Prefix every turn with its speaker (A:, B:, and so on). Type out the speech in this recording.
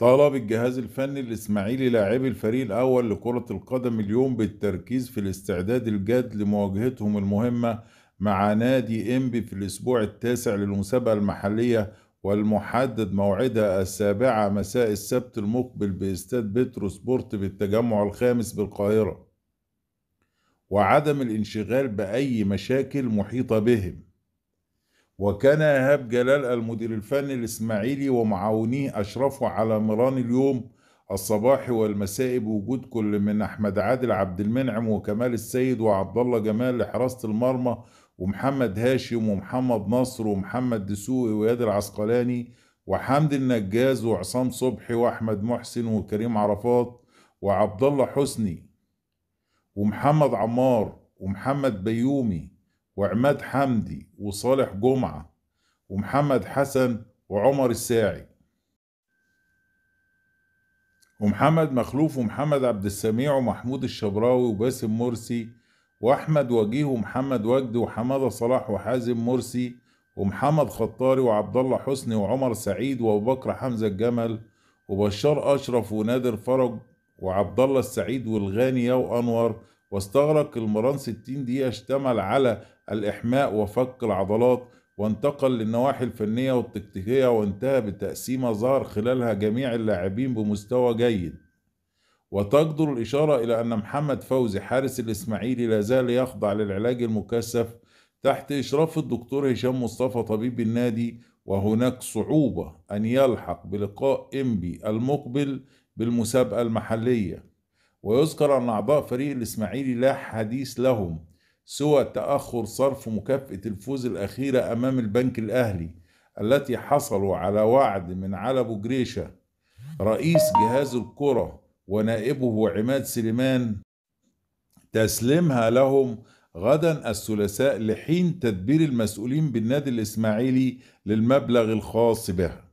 A: طالب الجهاز الفني الإسماعيلي لاعبي الفريق الأول لكرة القدم اليوم بالتركيز في الاستعداد الجاد لمواجهتهم المهمة مع نادي إنبي في الأسبوع التاسع للمسابقة المحلية والمحدد موعدها السابعة مساء السبت المقبل باستاد بيترو سبورت بالتجمع الخامس بالقاهرة وعدم الانشغال بأي مشاكل محيطة بهم وكان إيهاب جلال المدير الفني الإسماعيلي ومعاونيه أشرفوا على مران اليوم الصباحي والمسائي بوجود كل من أحمد عادل عبد المنعم وكمال السيد وعبد الله جمال لحراسة المرمى ومحمد هاشم ومحمد نصر ومحمد دسوقي وياد العسقلاني وحمد النجاز وعصام صبحي وأحمد محسن وكريم عرفات وعبد الله حسني ومحمد عمار ومحمد بيومي وعماد حمدي وصالح جمعة ومحمد حسن وعمر الساعي ومحمد مخلوف ومحمد عبد السميع ومحمود الشبراوي وباسم مرسي وأحمد وجيه ومحمد وجدي وحمادة صلاح وحازم مرسي ومحمد خطاري وعبد الله حسني وعمر سعيد وأبو بكر حمزة الجمل وبشار أشرف ونادر فرج وعبد الله السعيد يا وأنور واستغرق المران 60 دقيقة اشتمل على الإحماء وفك العضلات وانتقل للنواحي الفنية والتكتيكية وانتهى بتقسيمة ظهر خلالها جميع اللاعبين بمستوى جيد وتقدر الإشارة إلى أن محمد فوزي حارس الإسماعيلي لا زال يخضع للعلاج المكثف تحت إشراف الدكتور هشام مصطفى طبيب النادي وهناك صعوبة أن يلحق بلقاء إنبي المقبل بالمسابقة المحلية ويذكر أن أعضاء فريق الإسماعيلي لا حديث لهم سوى تأخر صرف مكافأة الفوز الأخيرة أمام البنك الأهلي التي حصلوا على وعد من على جريشة رئيس جهاز الكرة ونائبه عماد سليمان تسليمها لهم غدا الثلاثاء لحين تدبير المسؤولين بالنادي الإسماعيلي للمبلغ الخاص بها